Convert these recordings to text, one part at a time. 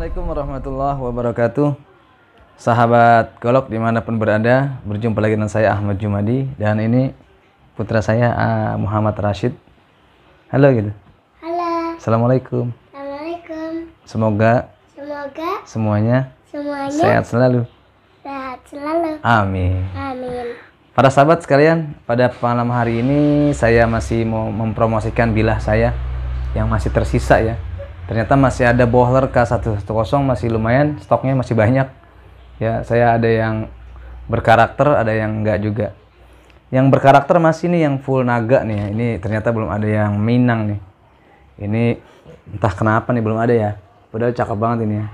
Assalamualaikum warahmatullahi wabarakatuh Sahabat Golok dimanapun berada Berjumpa lagi dengan saya Ahmad Jumadi Dan ini putra saya Muhammad Rashid Halo gitu Halo Assalamualaikum Assalamualaikum Semoga Semoga Semuanya Semuanya Sehat selalu Sehat selalu Amin Amin Para sahabat sekalian Pada malam hari ini Saya masih mau mempromosikan bilah saya Yang masih tersisa ya ternyata masih ada bohler K110 masih lumayan stoknya masih banyak ya saya ada yang berkarakter ada yang enggak juga yang berkarakter masih nih yang full naga nih ya. ini ternyata belum ada yang minang nih ini entah kenapa nih belum ada ya padahal cakep banget ini ya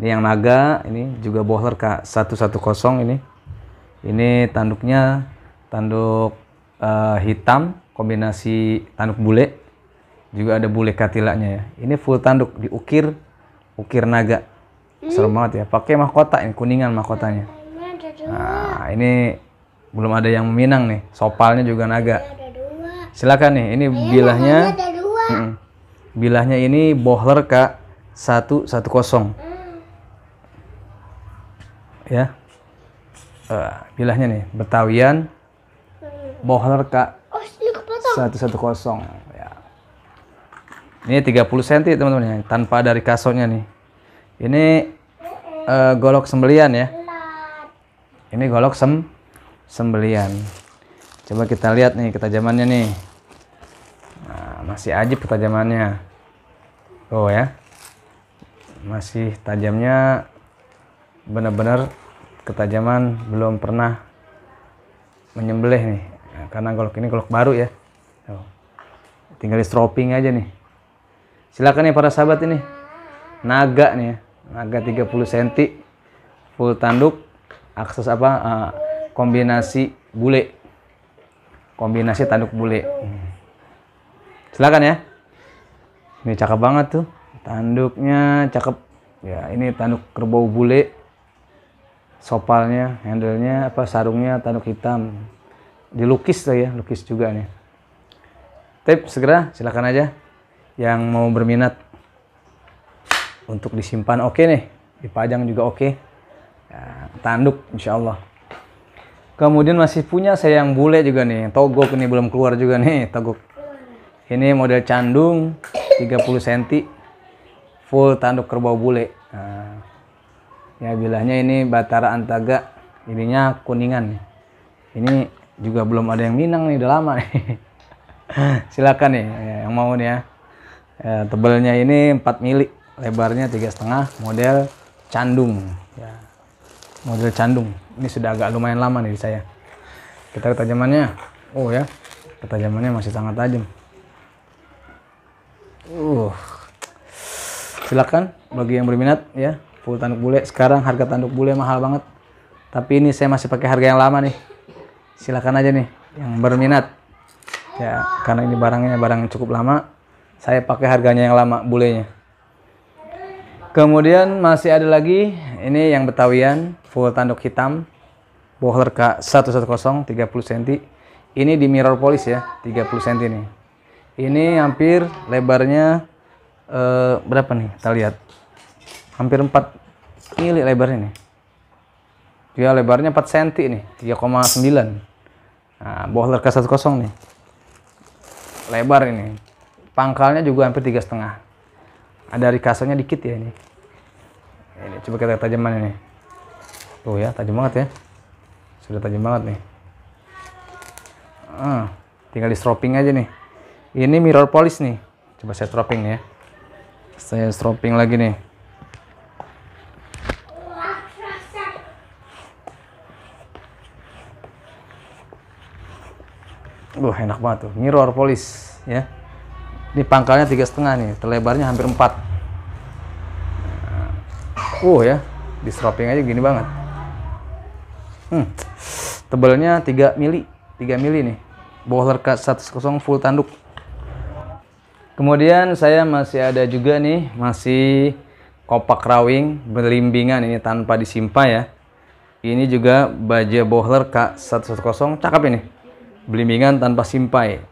ini yang naga ini juga bohler K110 ini ini tanduknya tanduk uh, hitam kombinasi tanduk bule juga ada bule katilanya ya ini full tanduk diukir ukir naga serem banget ya pakai mahkota ini kuningan mahkotanya nah ini belum ada yang meminang nih sopalnya juga naga silakan nih ini bilahnya bilahnya ini bohler satu kosong mm. ya uh, bilahnya nih betawian mm. bohler oh, satu kosong ini 30 cm teman-teman ya, tanpa dari kasurnya nih. Ini uh, golok sembelian ya. Ini golok sem sembelian. Coba kita lihat nih ketajamannya nih. Nah, masih ajib ketajamannya. Oh ya. Masih tajamnya benar-benar ketajaman belum pernah menyembelih nih. Nah, karena golok ini golok baru ya. Tuh. Tinggal di stropping aja nih silakan ya para sahabat ini naga nih ya. naga 30 cm full tanduk akses apa uh, kombinasi bule kombinasi tanduk bule silakan ya ini cakep banget tuh tanduknya cakep ya ini tanduk kerbau bule sopalnya handlenya apa sarungnya tanduk hitam dilukis lah ya lukis juga nih tip segera silakan aja yang mau berminat untuk disimpan oke okay nih dipajang juga oke okay. ya, tanduk insya Allah kemudian masih punya saya yang bule juga nih togok ini belum keluar juga nih togok ini model candung 30 cm full tanduk kerbau bule nah, ya bilahnya ini Batara Antaga ininya kuningan ini juga belum ada yang minang nih udah lama nih silakan nih ya, yang mau nih ya Ya, tebelnya ini 4 mili, lebarnya tiga setengah, model candung. Ya. Model candung. Ini sudah agak lumayan lama nih saya. Kita ketajamannya tajamannya. Oh ya, ketajamannya masih sangat tajam. Uh, silakan bagi yang berminat ya full tanduk bule. Sekarang harga tanduk bule mahal banget. Tapi ini saya masih pakai harga yang lama nih. Silakan aja nih yang berminat. Ya, karena ini barangnya barang yang cukup lama, saya pakai harganya yang lama, bulenya. Kemudian masih ada lagi, ini yang Betawian, full tanduk hitam, bohler K110 30 cm. Ini di mirror polis ya, 30 cm nih. Ini hampir lebarnya eh, berapa nih? Kita lihat. Hampir 4 mili lebar ini Dia lebarnya 4 cm nih, 3,9. Nah, bohler K110 nih. Lebar ini. Pangkalnya juga hampir tiga setengah. Ada rikasanya dikit ya ini. Ini coba kita tajamkan tajaman ini. Tuh ya, tajam banget ya. Sudah tajam banget nih. Hmm, tinggal di stropping aja nih. Ini mirror polish nih. Coba saya stropping ya. Saya stropping lagi nih. Wah, enak banget tuh. Mirror polish ya. Ini pangkalnya tiga setengah nih, terlebarnya hampir empat. Uh ya, di aja gini banget. Hmm, tiga 3 mili, 3 mili nih. Bowler cut 100 full tanduk. Kemudian saya masih ada juga nih, masih kopak rawing berlimbingan ini tanpa disimpa ya. Ini juga baja bowler K110 cakep ini. Belimbingan tanpa simpai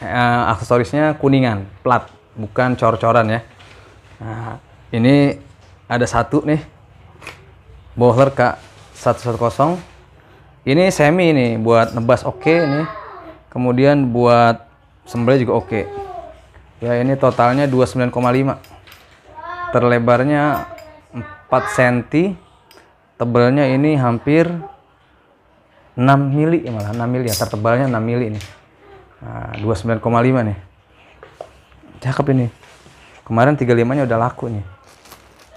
uh, aksesorisnya kuningan plat bukan cor-coran ya nah, ini ada satu nih bowler K110 ini semi ini buat nebas oke okay ini kemudian buat sembelih juga oke okay. ya ini totalnya 29,5 terlebarnya 4 cm tebalnya ini hampir 6 mili malah 6 mili ya tertebalnya 6 mili ini Nah, 29,5 nih. Cakep ini. Kemarin 35-nya udah laku nih.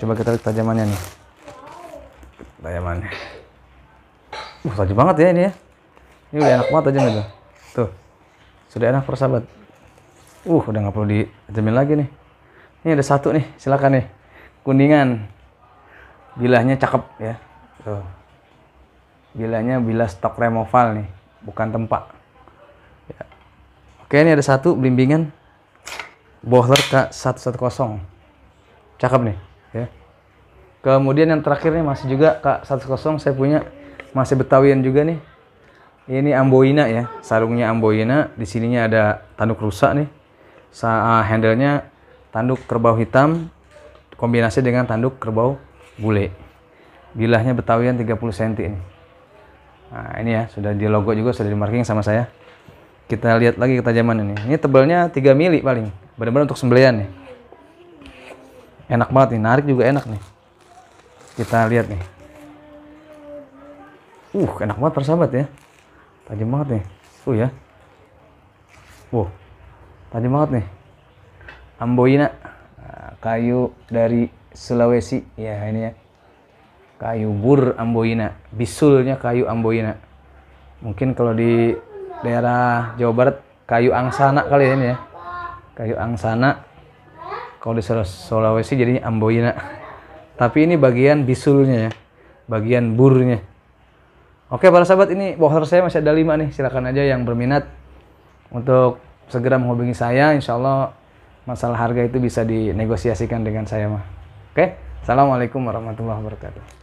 Coba kita lihat tajamannya nih. Tajamannya. Uh, tajam banget ya ini ya. Ini udah enak banget tajamnya tuh. Tuh. Sudah enak persahabat. Uh, udah nggak perlu dijamin lagi nih. Ini ada satu nih, silakan nih. Kuningan. Bilahnya cakep ya. Tuh. Bilahnya bilah stok removal nih, bukan tempat. Oke, ini ada satu blimbingan Bohler K110. Cakep nih, ya. Kemudian yang terakhir nih masih juga K110 saya punya masih Betawian juga nih. Ini Amboina ya, sarungnya Amboina, di sininya ada tanduk rusak nih. Sa eh, handle-nya tanduk kerbau hitam kombinasi dengan tanduk kerbau bule. Bilahnya Betawian 30 cm ini. Nah, ini ya, sudah di logo juga sudah di marking sama saya. Kita lihat lagi ketajaman ini. Ini tebalnya 3 mili paling. Benar-benar untuk sembelian nih. Enak banget nih, narik juga enak nih. Kita lihat nih. Uh, enak banget persahabat ya. Tajam banget nih. Uh ya. Wow. Tajam banget nih. Amboina. Kayu dari Sulawesi. Ya, ini ya. Kayu bur Amboina. Bisulnya kayu Amboina. Mungkin kalau di daerah Jawa Barat kayu angsana kali ya ini ya kayu angsana kalau di Sulawesi jadinya amboina tapi ini bagian bisulnya ya bagian burnya oke para sahabat ini bohor saya masih ada lima nih silahkan aja yang berminat untuk segera menghubungi saya insya Allah masalah harga itu bisa dinegosiasikan dengan saya mah oke Assalamualaikum warahmatullahi wabarakatuh